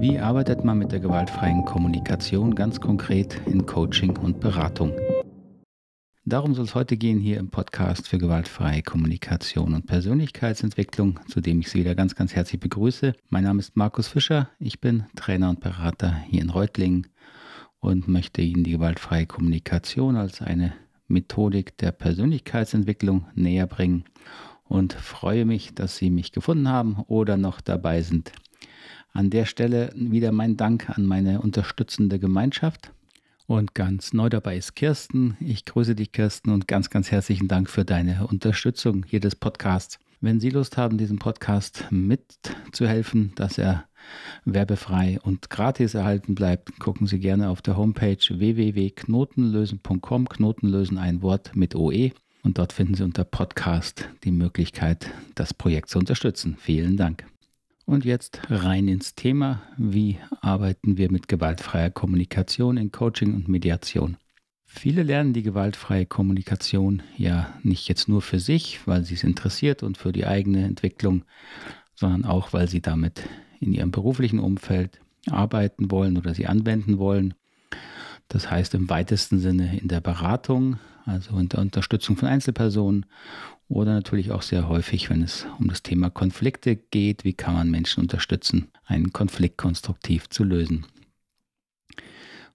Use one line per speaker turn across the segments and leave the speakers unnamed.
Wie arbeitet man mit der gewaltfreien Kommunikation ganz konkret in Coaching und Beratung? Darum soll es heute gehen hier im Podcast für gewaltfreie Kommunikation und Persönlichkeitsentwicklung, zu dem ich Sie wieder ganz, ganz herzlich begrüße. Mein Name ist Markus Fischer, ich bin Trainer und Berater hier in Reutlingen und möchte Ihnen die gewaltfreie Kommunikation als eine Methodik der Persönlichkeitsentwicklung näher bringen und freue mich, dass Sie mich gefunden haben oder noch dabei sind, an der Stelle wieder mein Dank an meine unterstützende Gemeinschaft. Und ganz neu dabei ist Kirsten. Ich grüße dich, Kirsten, und ganz, ganz herzlichen Dank für deine Unterstützung hier des Podcasts. Wenn Sie Lust haben, diesem Podcast mitzuhelfen, dass er werbefrei und gratis erhalten bleibt, gucken Sie gerne auf der Homepage www.knotenlösen.com, Knotenlösen ein Wort mit OE. Und dort finden Sie unter Podcast die Möglichkeit, das Projekt zu unterstützen. Vielen Dank. Und jetzt rein ins Thema, wie arbeiten wir mit gewaltfreier Kommunikation in Coaching und Mediation? Viele lernen die gewaltfreie Kommunikation ja nicht jetzt nur für sich, weil sie es interessiert und für die eigene Entwicklung, sondern auch, weil sie damit in ihrem beruflichen Umfeld arbeiten wollen oder sie anwenden wollen. Das heißt im weitesten Sinne in der Beratung, also unter Unterstützung von Einzelpersonen oder natürlich auch sehr häufig, wenn es um das Thema Konflikte geht, wie kann man Menschen unterstützen, einen Konflikt konstruktiv zu lösen.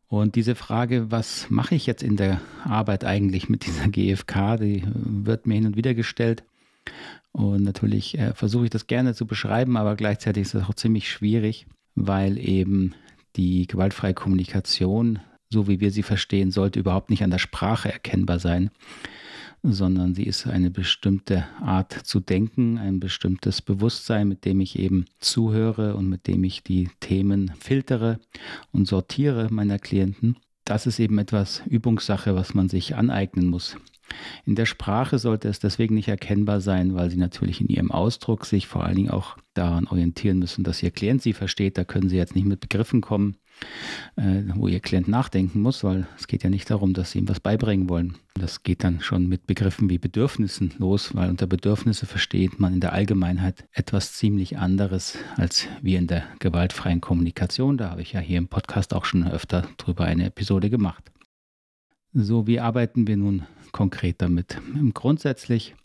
Und diese Frage, was mache ich jetzt in der Arbeit eigentlich mit dieser GFK, die wird mir hin und wieder gestellt. Und natürlich äh, versuche ich das gerne zu beschreiben, aber gleichzeitig ist das auch ziemlich schwierig, weil eben die gewaltfreie Kommunikation so wie wir sie verstehen, sollte überhaupt nicht an der Sprache erkennbar sein, sondern sie ist eine bestimmte Art zu denken, ein bestimmtes Bewusstsein, mit dem ich eben zuhöre und mit dem ich die Themen filtere und sortiere meiner Klienten. Das ist eben etwas Übungssache, was man sich aneignen muss. In der Sprache sollte es deswegen nicht erkennbar sein, weil Sie natürlich in Ihrem Ausdruck sich vor allen Dingen auch daran orientieren müssen, dass Ihr Klient Sie versteht. Da können Sie jetzt nicht mit Begriffen kommen, äh, wo Ihr Klient nachdenken muss, weil es geht ja nicht darum, dass Sie ihm was beibringen wollen. Das geht dann schon mit Begriffen wie Bedürfnissen los, weil unter Bedürfnisse versteht man in der Allgemeinheit etwas ziemlich anderes als wir in der gewaltfreien Kommunikation. Da habe ich ja hier im Podcast auch schon öfter drüber eine Episode gemacht. So, wie arbeiten wir nun konkret damit? Grundsätzlich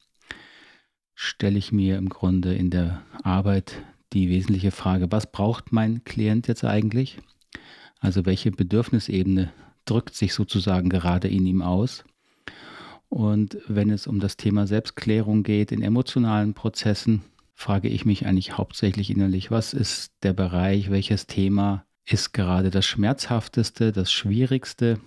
stelle ich mir im Grunde in der Arbeit die wesentliche Frage, was braucht mein Klient jetzt eigentlich? Also welche Bedürfnisebene drückt sich sozusagen gerade in ihm aus? Und wenn es um das Thema Selbstklärung geht, in emotionalen Prozessen, frage ich mich eigentlich hauptsächlich innerlich, was ist der Bereich, welches Thema ist gerade das Schmerzhafteste, das Schwierigste,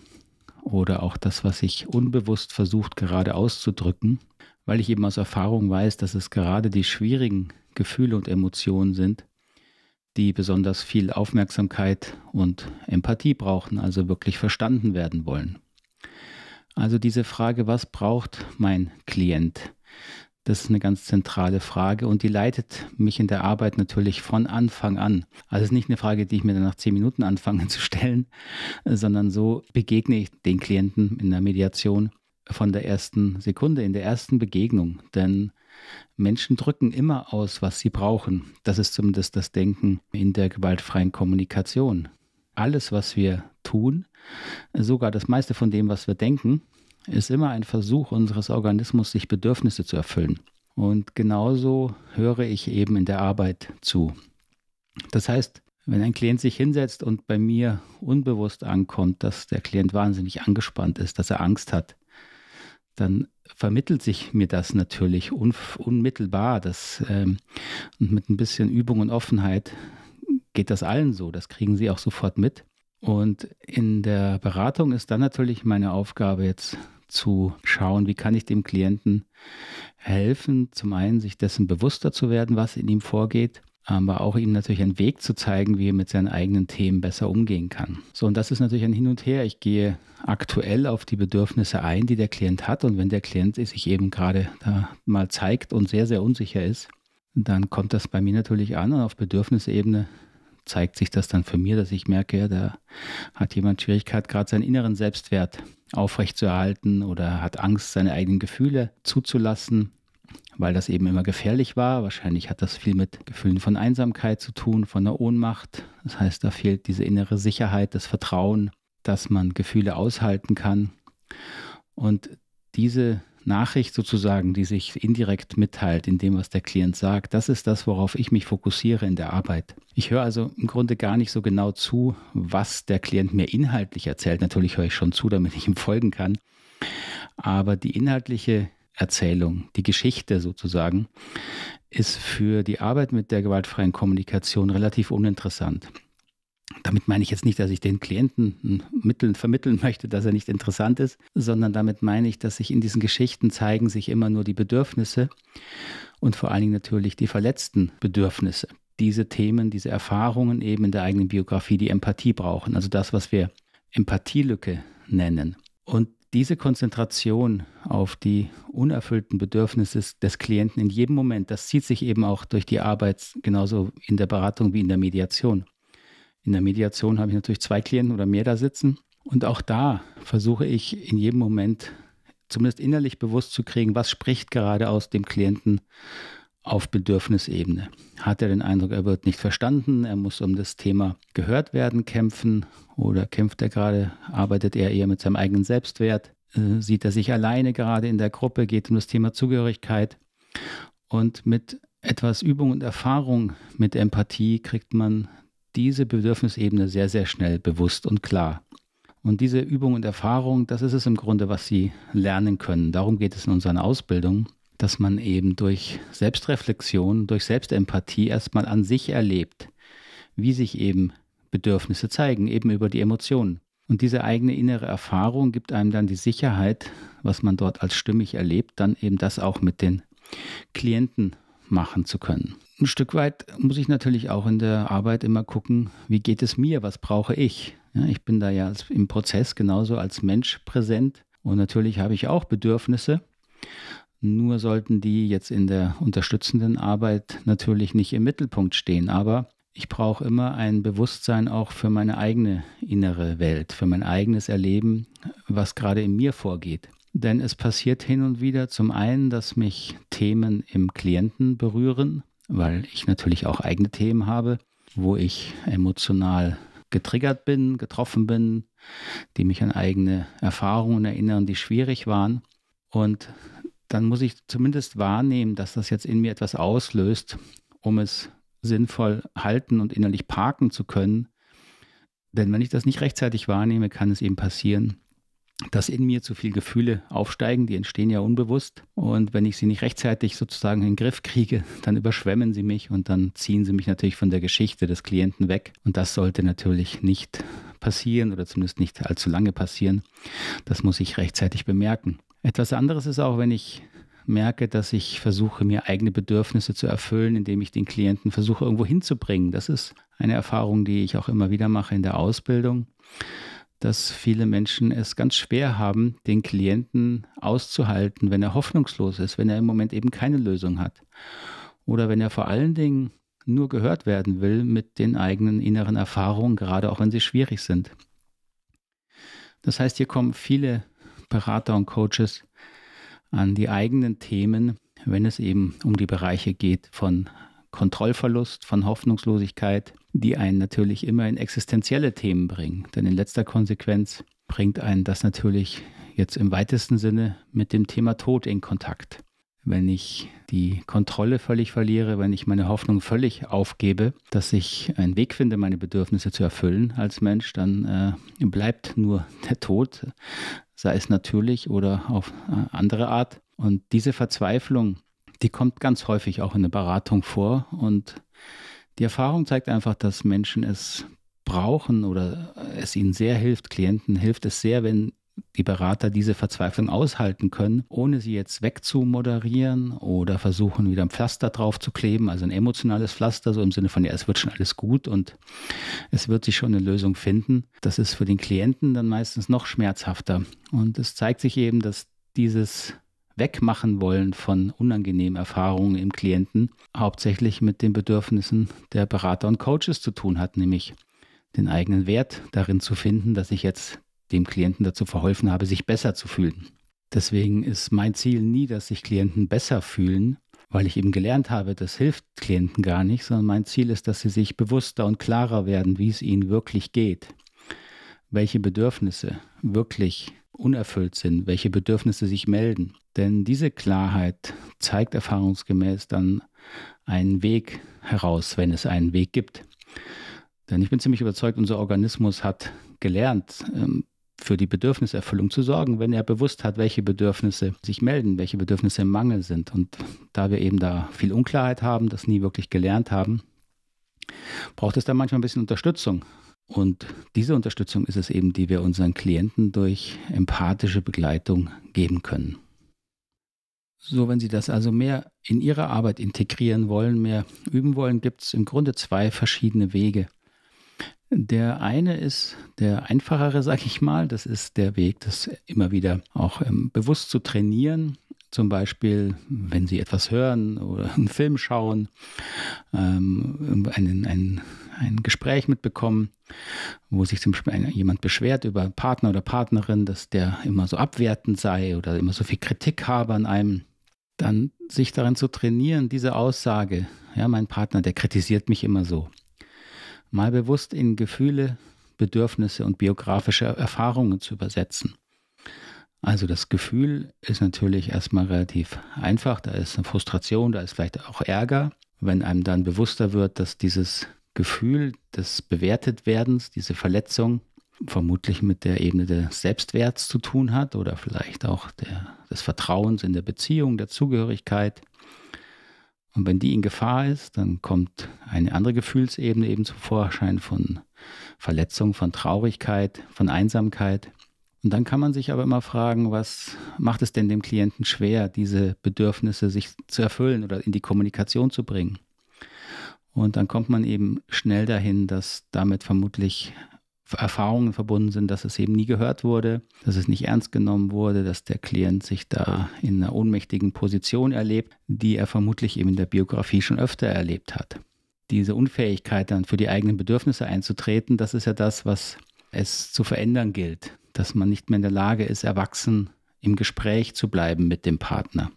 oder auch das, was ich unbewusst versucht gerade auszudrücken, weil ich eben aus Erfahrung weiß, dass es gerade die schwierigen Gefühle und Emotionen sind, die besonders viel Aufmerksamkeit und Empathie brauchen, also wirklich verstanden werden wollen. Also diese Frage, was braucht mein Klient? Das ist eine ganz zentrale Frage und die leitet mich in der Arbeit natürlich von Anfang an. Also es ist nicht eine Frage, die ich mir dann nach zehn Minuten anfange zu stellen, sondern so begegne ich den Klienten in der Mediation von der ersten Sekunde, in der ersten Begegnung. Denn Menschen drücken immer aus, was sie brauchen. Das ist zumindest das Denken in der gewaltfreien Kommunikation. Alles, was wir tun, sogar das meiste von dem, was wir denken, ist immer ein Versuch unseres Organismus, sich Bedürfnisse zu erfüllen. Und genauso höre ich eben in der Arbeit zu. Das heißt, wenn ein Klient sich hinsetzt und bei mir unbewusst ankommt, dass der Klient wahnsinnig angespannt ist, dass er Angst hat, dann vermittelt sich mir das natürlich un unmittelbar. Dass, ähm, und mit ein bisschen Übung und Offenheit geht das allen so. Das kriegen sie auch sofort mit. Und in der Beratung ist dann natürlich meine Aufgabe jetzt zu schauen, wie kann ich dem Klienten helfen, zum einen sich dessen bewusster zu werden, was in ihm vorgeht, aber auch ihm natürlich einen Weg zu zeigen, wie er mit seinen eigenen Themen besser umgehen kann. So, und das ist natürlich ein Hin und Her. Ich gehe aktuell auf die Bedürfnisse ein, die der Klient hat. Und wenn der Klient sich eben gerade da mal zeigt und sehr, sehr unsicher ist, dann kommt das bei mir natürlich an und auf Bedürfnisebene zeigt sich das dann für mir, dass ich merke, ja, da hat jemand Schwierigkeit, gerade seinen inneren Selbstwert aufrechtzuerhalten oder hat Angst, seine eigenen Gefühle zuzulassen, weil das eben immer gefährlich war. Wahrscheinlich hat das viel mit Gefühlen von Einsamkeit zu tun, von der Ohnmacht. Das heißt, da fehlt diese innere Sicherheit, das Vertrauen, dass man Gefühle aushalten kann. Und diese Nachricht sozusagen, die sich indirekt mitteilt in dem, was der Klient sagt, das ist das, worauf ich mich fokussiere in der Arbeit. Ich höre also im Grunde gar nicht so genau zu, was der Klient mir inhaltlich erzählt. Natürlich höre ich schon zu, damit ich ihm folgen kann. Aber die inhaltliche Erzählung, die Geschichte sozusagen, ist für die Arbeit mit der gewaltfreien Kommunikation relativ uninteressant. Damit meine ich jetzt nicht, dass ich den Klienten Mitteln vermitteln möchte, dass er nicht interessant ist, sondern damit meine ich, dass sich in diesen Geschichten zeigen sich immer nur die Bedürfnisse und vor allen Dingen natürlich die verletzten Bedürfnisse. Diese Themen, diese Erfahrungen eben in der eigenen Biografie, die Empathie brauchen, also das, was wir Empathielücke nennen. Und diese Konzentration auf die unerfüllten Bedürfnisse des Klienten in jedem Moment, das zieht sich eben auch durch die Arbeit genauso in der Beratung wie in der Mediation. In der Mediation habe ich natürlich zwei Klienten oder mehr da sitzen. Und auch da versuche ich in jedem Moment zumindest innerlich bewusst zu kriegen, was spricht gerade aus dem Klienten auf Bedürfnisebene. Hat er den Eindruck, er wird nicht verstanden, er muss um das Thema gehört werden kämpfen oder kämpft er gerade, arbeitet er eher mit seinem eigenen Selbstwert, äh, sieht er sich alleine gerade in der Gruppe, geht um das Thema Zugehörigkeit. Und mit etwas Übung und Erfahrung mit Empathie kriegt man diese Bedürfnisebene sehr, sehr schnell bewusst und klar. Und diese Übung und Erfahrung, das ist es im Grunde, was Sie lernen können. Darum geht es in unseren Ausbildungen, dass man eben durch Selbstreflexion, durch Selbstempathie erstmal an sich erlebt, wie sich eben Bedürfnisse zeigen, eben über die Emotionen. Und diese eigene innere Erfahrung gibt einem dann die Sicherheit, was man dort als stimmig erlebt, dann eben das auch mit den Klienten machen zu können ein Stück weit muss ich natürlich auch in der Arbeit immer gucken, wie geht es mir, was brauche ich. Ja, ich bin da ja als, im Prozess genauso als Mensch präsent und natürlich habe ich auch Bedürfnisse. Nur sollten die jetzt in der unterstützenden Arbeit natürlich nicht im Mittelpunkt stehen. Aber ich brauche immer ein Bewusstsein auch für meine eigene innere Welt, für mein eigenes Erleben, was gerade in mir vorgeht. Denn es passiert hin und wieder zum einen, dass mich Themen im Klienten berühren, weil ich natürlich auch eigene Themen habe, wo ich emotional getriggert bin, getroffen bin, die mich an eigene Erfahrungen erinnern, die schwierig waren. Und dann muss ich zumindest wahrnehmen, dass das jetzt in mir etwas auslöst, um es sinnvoll halten und innerlich parken zu können. Denn wenn ich das nicht rechtzeitig wahrnehme, kann es eben passieren, dass in mir zu viele Gefühle aufsteigen, die entstehen ja unbewusst. Und wenn ich sie nicht rechtzeitig sozusagen in den Griff kriege, dann überschwemmen sie mich und dann ziehen sie mich natürlich von der Geschichte des Klienten weg. Und das sollte natürlich nicht passieren oder zumindest nicht allzu lange passieren. Das muss ich rechtzeitig bemerken. Etwas anderes ist auch, wenn ich merke, dass ich versuche, mir eigene Bedürfnisse zu erfüllen, indem ich den Klienten versuche, irgendwo hinzubringen. Das ist eine Erfahrung, die ich auch immer wieder mache in der Ausbildung dass viele Menschen es ganz schwer haben, den Klienten auszuhalten, wenn er hoffnungslos ist, wenn er im Moment eben keine Lösung hat. Oder wenn er vor allen Dingen nur gehört werden will mit den eigenen inneren Erfahrungen, gerade auch wenn sie schwierig sind. Das heißt, hier kommen viele Berater und Coaches an die eigenen Themen, wenn es eben um die Bereiche geht von Kontrollverlust, von Hoffnungslosigkeit, die einen natürlich immer in existenzielle Themen bringen. Denn in letzter Konsequenz bringt einen das natürlich jetzt im weitesten Sinne mit dem Thema Tod in Kontakt. Wenn ich die Kontrolle völlig verliere, wenn ich meine Hoffnung völlig aufgebe, dass ich einen Weg finde, meine Bedürfnisse zu erfüllen als Mensch, dann äh, bleibt nur der Tod, sei es natürlich oder auf äh, andere Art. Und diese Verzweiflung, die kommt ganz häufig auch in der Beratung vor. Und die Erfahrung zeigt einfach, dass Menschen es brauchen oder es ihnen sehr hilft, Klienten hilft es sehr, wenn die Berater diese Verzweiflung aushalten können, ohne sie jetzt wegzumoderieren oder versuchen, wieder ein Pflaster drauf zu kleben, also ein emotionales Pflaster, so im Sinne von, ja, es wird schon alles gut und es wird sich schon eine Lösung finden. Das ist für den Klienten dann meistens noch schmerzhafter. Und es zeigt sich eben, dass dieses wegmachen wollen von unangenehmen Erfahrungen im Klienten, hauptsächlich mit den Bedürfnissen der Berater und Coaches zu tun hat, nämlich den eigenen Wert darin zu finden, dass ich jetzt dem Klienten dazu verholfen habe, sich besser zu fühlen. Deswegen ist mein Ziel nie, dass sich Klienten besser fühlen, weil ich eben gelernt habe, das hilft Klienten gar nicht, sondern mein Ziel ist, dass sie sich bewusster und klarer werden, wie es ihnen wirklich geht, welche Bedürfnisse wirklich unerfüllt sind, welche Bedürfnisse sich melden denn diese Klarheit zeigt erfahrungsgemäß dann einen Weg heraus, wenn es einen Weg gibt. Denn ich bin ziemlich überzeugt, unser Organismus hat gelernt, ähm, für die Bedürfniserfüllung zu sorgen, wenn er bewusst hat, welche Bedürfnisse sich melden, welche Bedürfnisse im Mangel sind. Und da wir eben da viel Unklarheit haben, das nie wirklich gelernt haben, braucht es da manchmal ein bisschen Unterstützung. Und diese Unterstützung ist es eben, die wir unseren Klienten durch empathische Begleitung geben können. So, wenn Sie das also mehr in Ihre Arbeit integrieren wollen, mehr üben wollen, gibt es im Grunde zwei verschiedene Wege. Der eine ist der einfachere, sag ich mal. Das ist der Weg, das immer wieder auch ähm, bewusst zu trainieren. Zum Beispiel, wenn Sie etwas hören oder einen Film schauen, ähm, einen, einen ein Gespräch mitbekommen, wo sich zum Beispiel jemand beschwert über Partner oder Partnerin, dass der immer so abwertend sei oder immer so viel Kritik habe an einem, dann sich darin zu trainieren, diese Aussage, ja, mein Partner, der kritisiert mich immer so, mal bewusst in Gefühle, Bedürfnisse und biografische Erfahrungen zu übersetzen. Also das Gefühl ist natürlich erstmal relativ einfach, da ist eine Frustration, da ist vielleicht auch Ärger. Wenn einem dann bewusster wird, dass dieses Gefühl des Bewertetwerdens, diese Verletzung vermutlich mit der Ebene des Selbstwerts zu tun hat oder vielleicht auch der, des Vertrauens in der Beziehung, der Zugehörigkeit. Und wenn die in Gefahr ist, dann kommt eine andere Gefühlsebene eben zum Vorschein von Verletzung, von Traurigkeit, von Einsamkeit. Und dann kann man sich aber immer fragen, was macht es denn dem Klienten schwer, diese Bedürfnisse sich zu erfüllen oder in die Kommunikation zu bringen? Und dann kommt man eben schnell dahin, dass damit vermutlich Erfahrungen verbunden sind, dass es eben nie gehört wurde, dass es nicht ernst genommen wurde, dass der Klient sich da in einer ohnmächtigen Position erlebt, die er vermutlich eben in der Biografie schon öfter erlebt hat. Diese Unfähigkeit dann für die eigenen Bedürfnisse einzutreten, das ist ja das, was es zu verändern gilt, dass man nicht mehr in der Lage ist, erwachsen im Gespräch zu bleiben mit dem Partner.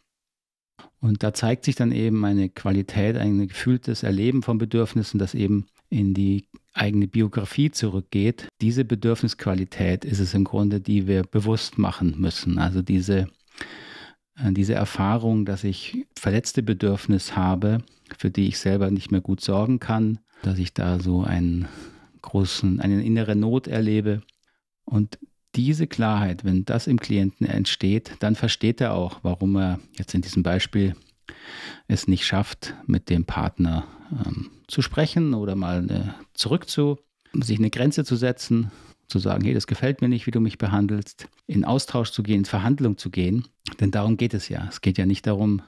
Und da zeigt sich dann eben eine Qualität, ein gefühltes Erleben von Bedürfnissen, das eben in die eigene Biografie zurückgeht. Diese Bedürfnisqualität ist es im Grunde, die wir bewusst machen müssen. Also diese, äh, diese Erfahrung, dass ich verletzte Bedürfnisse habe, für die ich selber nicht mehr gut sorgen kann, dass ich da so einen großen, eine innere Not erlebe. Und diese Klarheit, wenn das im Klienten entsteht, dann versteht er auch, warum er jetzt in diesem Beispiel es nicht schafft, mit dem Partner ähm, zu sprechen oder mal eine, äh, zurückzu, sich eine Grenze zu setzen, zu sagen, hey, das gefällt mir nicht, wie du mich behandelst, in Austausch zu gehen, in Verhandlung zu gehen. Denn darum geht es ja. Es geht ja nicht darum,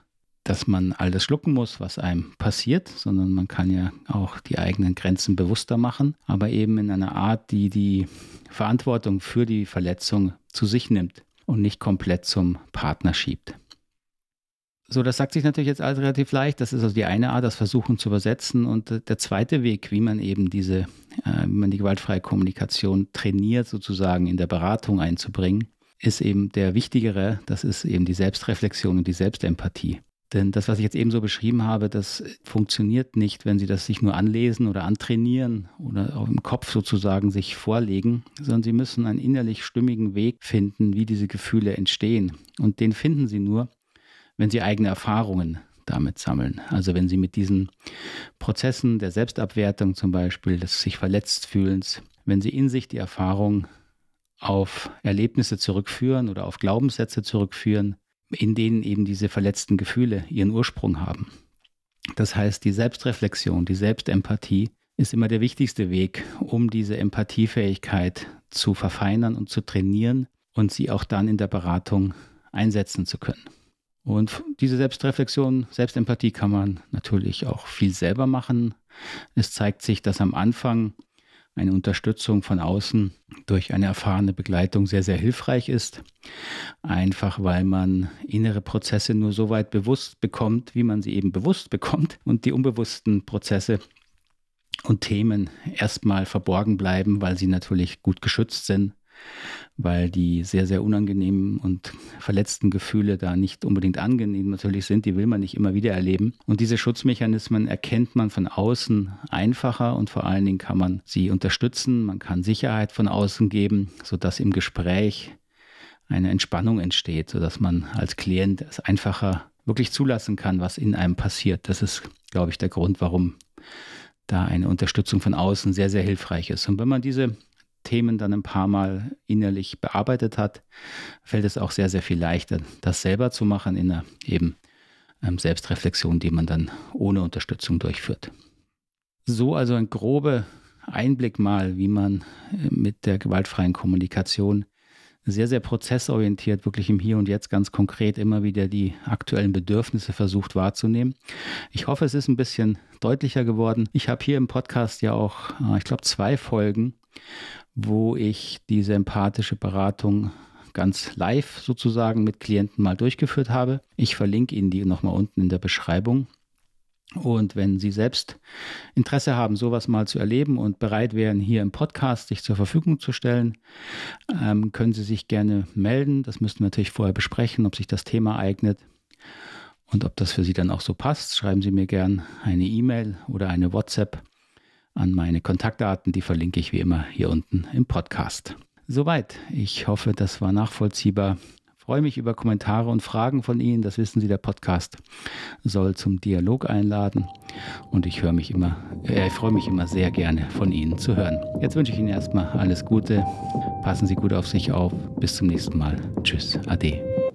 dass man alles schlucken muss, was einem passiert, sondern man kann ja auch die eigenen Grenzen bewusster machen, aber eben in einer Art, die die Verantwortung für die Verletzung zu sich nimmt und nicht komplett zum Partner schiebt. So, das sagt sich natürlich jetzt alles relativ leicht. Das ist also die eine Art, das Versuchen zu übersetzen. Und äh, der zweite Weg, wie man eben diese, äh, wie man die gewaltfreie Kommunikation trainiert, sozusagen in der Beratung einzubringen, ist eben der wichtigere. Das ist eben die Selbstreflexion und die Selbstempathie. Denn das, was ich jetzt eben so beschrieben habe, das funktioniert nicht, wenn Sie das sich nur anlesen oder antrainieren oder auch im Kopf sozusagen sich vorlegen, sondern Sie müssen einen innerlich stimmigen Weg finden, wie diese Gefühle entstehen. Und den finden Sie nur, wenn Sie eigene Erfahrungen damit sammeln. Also wenn Sie mit diesen Prozessen der Selbstabwertung zum Beispiel, des sich verletzt fühlens, wenn Sie in sich die Erfahrung auf Erlebnisse zurückführen oder auf Glaubenssätze zurückführen, in denen eben diese verletzten Gefühle ihren Ursprung haben. Das heißt, die Selbstreflexion, die Selbstempathie ist immer der wichtigste Weg, um diese Empathiefähigkeit zu verfeinern und zu trainieren und sie auch dann in der Beratung einsetzen zu können. Und diese Selbstreflexion, Selbstempathie kann man natürlich auch viel selber machen. Es zeigt sich, dass am Anfang eine Unterstützung von außen durch eine erfahrene Begleitung sehr, sehr hilfreich ist. Einfach weil man innere Prozesse nur so weit bewusst bekommt, wie man sie eben bewusst bekommt und die unbewussten Prozesse und Themen erstmal verborgen bleiben, weil sie natürlich gut geschützt sind weil die sehr, sehr unangenehmen und verletzten Gefühle da nicht unbedingt angenehm natürlich sind. Die will man nicht immer wieder erleben. Und diese Schutzmechanismen erkennt man von außen einfacher und vor allen Dingen kann man sie unterstützen. Man kann Sicherheit von außen geben, sodass im Gespräch eine Entspannung entsteht, sodass man als Klient es einfacher wirklich zulassen kann, was in einem passiert. Das ist, glaube ich, der Grund, warum da eine Unterstützung von außen sehr, sehr hilfreich ist. Und wenn man diese Themen dann ein paar Mal innerlich bearbeitet hat, fällt es auch sehr, sehr viel leichter, das selber zu machen in einer eben ähm, Selbstreflexion, die man dann ohne Unterstützung durchführt. So also ein grober Einblick mal, wie man äh, mit der gewaltfreien Kommunikation sehr, sehr prozessorientiert, wirklich im Hier und Jetzt ganz konkret immer wieder die aktuellen Bedürfnisse versucht wahrzunehmen. Ich hoffe, es ist ein bisschen deutlicher geworden. Ich habe hier im Podcast ja auch, äh, ich glaube, zwei Folgen wo ich diese empathische Beratung ganz live sozusagen mit Klienten mal durchgeführt habe. Ich verlinke Ihnen die nochmal unten in der Beschreibung. Und wenn Sie selbst Interesse haben, sowas mal zu erleben und bereit wären, hier im Podcast sich zur Verfügung zu stellen, ähm, können Sie sich gerne melden. Das müssten wir natürlich vorher besprechen, ob sich das Thema eignet und ob das für Sie dann auch so passt. Schreiben Sie mir gerne eine E-Mail oder eine WhatsApp an meine Kontaktdaten. Die verlinke ich wie immer hier unten im Podcast. Soweit. Ich hoffe, das war nachvollziehbar. Ich freue mich über Kommentare und Fragen von Ihnen. Das wissen Sie, der Podcast soll zum Dialog einladen. Und ich, höre mich immer, äh, freue mich immer sehr gerne, von Ihnen zu hören. Jetzt wünsche ich Ihnen erstmal alles Gute. Passen Sie gut auf sich auf. Bis zum nächsten Mal. Tschüss. Ade.